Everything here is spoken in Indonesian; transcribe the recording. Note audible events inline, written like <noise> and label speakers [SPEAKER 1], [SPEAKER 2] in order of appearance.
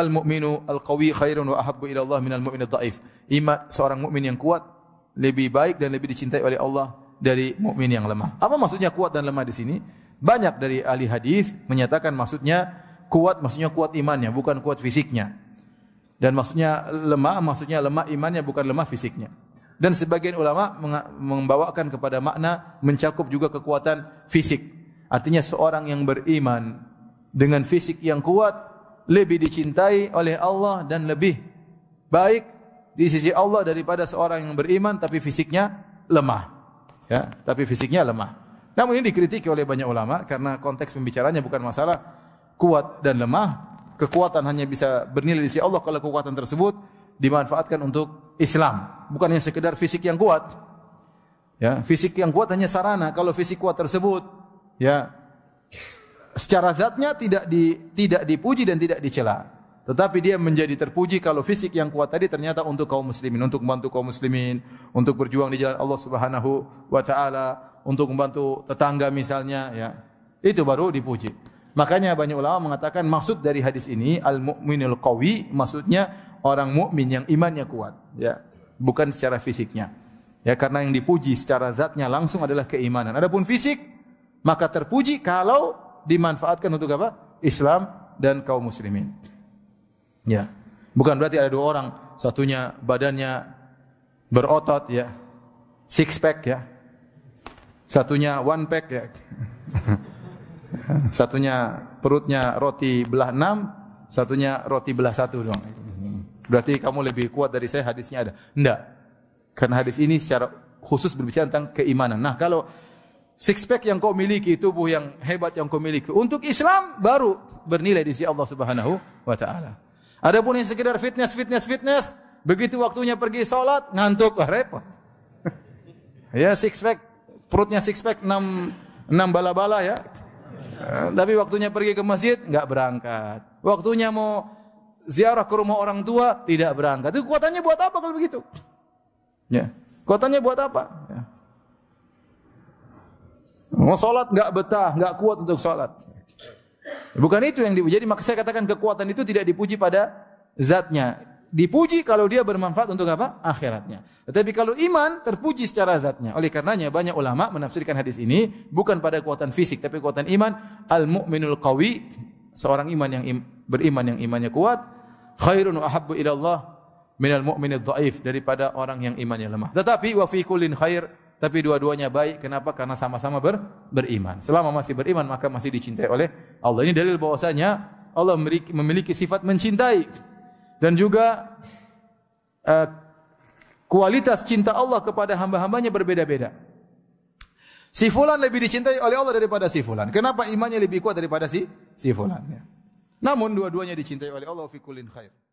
[SPEAKER 1] al-mu'minu al-qawi khairun wa ahabbu ila Allah al mu'min dhaif. Iman seorang mukmin yang kuat lebih baik dan lebih dicintai oleh Allah dari mukmin yang lemah. Apa maksudnya kuat dan lemah di sini? Banyak dari ahli hadis menyatakan maksudnya kuat maksudnya kuat imannya bukan kuat fisiknya. Dan maksudnya lemah maksudnya lemah imannya bukan lemah fisiknya. Dan sebagian ulama membawakan kepada makna mencakup juga kekuatan fisik. Artinya seorang yang beriman dengan fisik yang kuat lebih dicintai oleh Allah dan lebih baik di sisi Allah daripada seorang yang beriman tapi fisiknya lemah. Ya, tapi fisiknya lemah. Namun ini dikritik oleh banyak ulama karena konteks pembicaranya bukan masalah kuat dan lemah. Kekuatan hanya bisa bernilai di sisi Allah kalau kekuatan tersebut dimanfaatkan untuk Islam, bukan hanya sekedar fisik yang kuat. Ya, fisik yang kuat hanya sarana. Kalau fisik kuat tersebut ya secara zatnya tidak di, tidak dipuji dan tidak dicela. Tetapi dia menjadi terpuji kalau fisik yang kuat tadi ternyata untuk kaum muslimin, untuk membantu kaum muslimin, untuk berjuang di jalan Allah Subhanahu wa taala, untuk membantu tetangga misalnya ya. Itu baru dipuji. Makanya banyak ulama mengatakan maksud dari hadis ini al-mu'minul qawi maksudnya orang mukmin yang imannya kuat ya, bukan secara fisiknya. Ya karena yang dipuji secara zatnya langsung adalah keimanan. Adapun fisik maka terpuji kalau dimanfaatkan untuk apa? Islam dan kaum muslimin. Ya. Bukan berarti ada dua orang, satunya badannya berotot ya, six pack ya. Satunya one pack ya. <laughs> satunya perutnya roti belah enam, satunya roti belah satu doang. Berarti kamu lebih kuat dari saya hadisnya ada. Enggak. Karena hadis ini secara khusus berbicara tentang keimanan. Nah, kalau six pack yang kau miliki, tubuh yang hebat yang kau miliki. Untuk Islam baru bernilai di sisi Allah Subhanahu wa taala. Adapun yang sekedar fitness, fitness, fitness, begitu waktunya pergi salat ngantuk, wah repot. <laughs> ya six pack, perutnya six pack 6 6 bala-bala ya. Eh, tapi waktunya pergi ke masjid enggak berangkat. Waktunya mau ziarah ke rumah orang tua tidak berangkat. Itu kuatannya buat apa kalau begitu? Ya. Kuatannya buat apa? Mau sholat nggak betah, nggak kuat untuk sholat. Bukan itu yang dipuji. Jadi maka saya katakan kekuatan itu tidak dipuji pada zatnya. Dipuji kalau dia bermanfaat untuk apa? Akhiratnya. Tetapi kalau iman terpuji secara zatnya. Oleh karenanya banyak ulama menafsirkan hadis ini bukan pada kekuatan fisik tapi kekuatan iman. Al mu'minul qawi seorang iman yang im, beriman yang imannya kuat khairun wa ahabbu ila Allah minal mu'minid dhaif daripada orang yang imannya lemah. Tetapi wa fi khair tapi dua-duanya baik. Kenapa? Karena sama-sama ber, beriman. Selama masih beriman maka masih dicintai oleh Allah. Ini dalil bahwasanya Allah memiliki, memiliki sifat mencintai dan juga uh, kualitas cinta Allah kepada hamba-hambanya berbeda-beda. Si fulan lebih dicintai oleh Allah daripada si fulan. Kenapa imannya lebih kuat daripada si si fulan? Namun dua-duanya dicintai oleh Allah Fikulin khair.